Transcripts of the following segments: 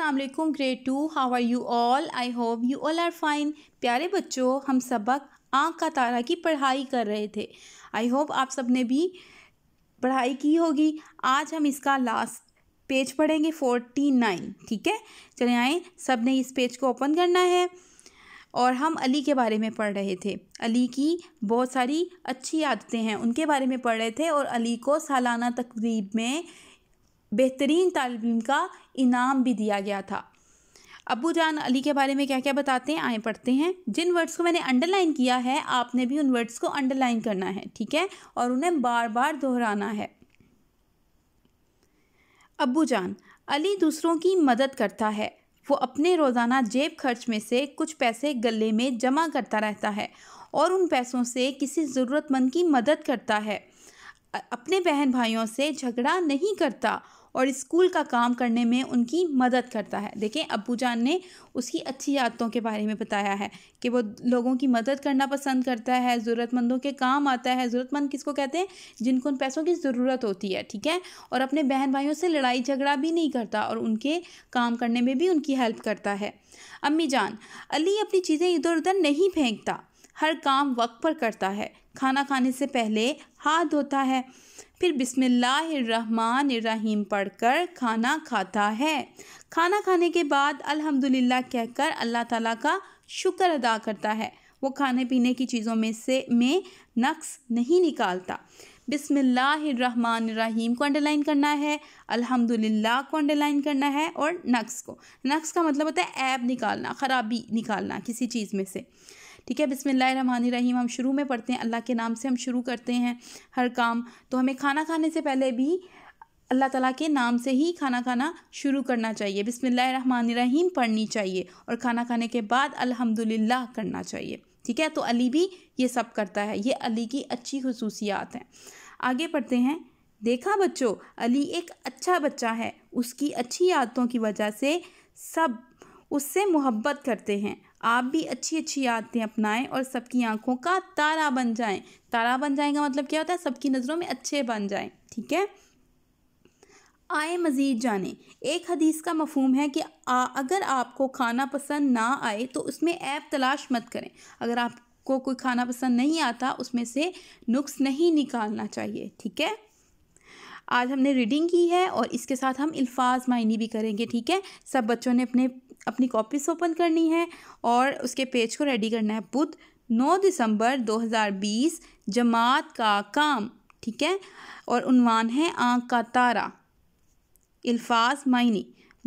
अस्सलाम वालेकुम grade two how are you all I hope you all are fine प्यारे बच्चों हम सबक आँख का तारा की पढ़ाई कर रहे थे आई होप आप सब ने भी पढ़ाई की होगी आज हम इसका लास्ट पेज पढ़ेंगे फोर्टी नाइन ठीक है चले आए सब ने इस पेज को ओपन करना है और हम अली के बारे में पढ़ रहे थे अली की बहुत सारी अच्छी आदतें हैं उनके बारे में पढ़ रहे थे और अली को सालाना तकरीब में बेहतरीन तालब का इनाम भी दिया गया था अबू जान अली के बारे में क्या क्या बताते हैं आए पढ़ते हैं जिन वर्ड्स को मैंने अंडरलाइन किया है आपने भी उन वर्ड्स को अंडरलाइन करना है ठीक है और उन्हें बार बार दोहराना है अबू जान अली दूसरों की मदद करता है वो अपने रोज़ाना जेब खर्च में से कुछ पैसे गले में जमा करता रहता है और उन पैसों से किसी ज़रूरतमंद की मदद करता है अपने बहन भाइयों से झगड़ा नहीं करता और स्कूल का काम करने में उनकी मदद करता है देखें अबू जान ने उसकी अच्छी आदतों के बारे में बताया है कि वो लोगों की मदद करना पसंद करता है ज़रूरतमंदों के काम आता है ज़रूरतमंद किसको कहते हैं जिनको उन पैसों की ज़रूरत होती है ठीक है और अपने बहन भाइयों से लड़ाई झगड़ा भी नहीं करता और उनके काम करने में भी उनकी हेल्प करता है अम्मी जान अली अपनी चीज़ें इधर उधर नहीं फेंकता हर काम वक्त पर करता है खाना खाने से पहले हाथ धोता है फिर बिसमीम पढ़कर खाना खाता है खाना खाने के बाद अल्हम्दुलिल्लाह कहकर अल्लाह ताला का शुक्र अदा करता है वो खाने पीने की चीज़ों में से में नक्स नहीं निकालता बिसमीम को अंडरलाइन करना है अल्हम्दुलिल्लाह को अंडरलाइन करना है और नक्स को नक्स का मतलब होता है ऐब निकालना ख़राबी निकालना किसी चीज़ में से ठीक है बिसमीम हम शुरू में पढ़ते हैं अल्लाह के नाम से हम शुरू करते हैं हर काम तो हमें खाना खाने से पहले भी अल्लाह ताला के नाम से ही खाना खाना शुरू करना चाहिए बिसमीम पढ़नी चाहिए और खाना खाने के बाद अलहमदिल्ला करना चाहिए ठीक है तो अली भी ये सब करता है ये अली की अच्छी खसूसियात हैं आगे पढ़ते हैं देखा बच्चों अली एक अच्छा बच्चा है उसकी अच्छी आदतों की वजह से सब उससे मोहब्बत करते हैं आप भी अच्छी अच्छी आदतें अपनाएं और सबकी आंखों का तारा बन जाएं तारा बन जाएं का मतलब क्या होता है सबकी नज़रों में अच्छे बन जाएं ठीक है आए मज़ीद जाने एक हदीस का मफहम है कि आ, अगर आपको खाना पसंद ना आए तो उसमें ऐप तलाश मत करें अगर आपको कोई खाना पसंद नहीं आता उसमें से नुक्स नहीं निकालना चाहिए ठीक है आज हमने रीडिंग की है और इसके साथ हम अल्फाज मायने भी करेंगे ठीक है सब बच्चों ने अपने अपनी कॉपीज ओपन करनी है और उसके पेज को रेडी करना है बुध 9 दिसंबर 2020 जमात का काम ठीक है और उनवान है आँख का तारा अल्फाज मायने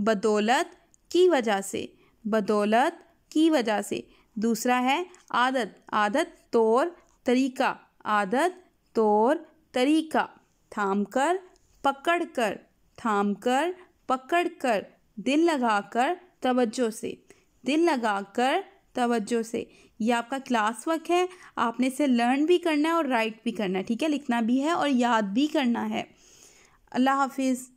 बदौलत की वजह से बदौलत की वजह से दूसरा है आदत आदत तौर तरीका आदत तौर तरीका थाम कर पकड़ कर थाम कर पकड़ कर दिल लगा कर तवज्जो से दिल लगाकर तवज्जो से ये आपका क्लास वर्क है आपने इसे लर्न भी करना है और राइट भी करना है ठीक है लिखना भी है और याद भी करना है अल्लाह हाफिज़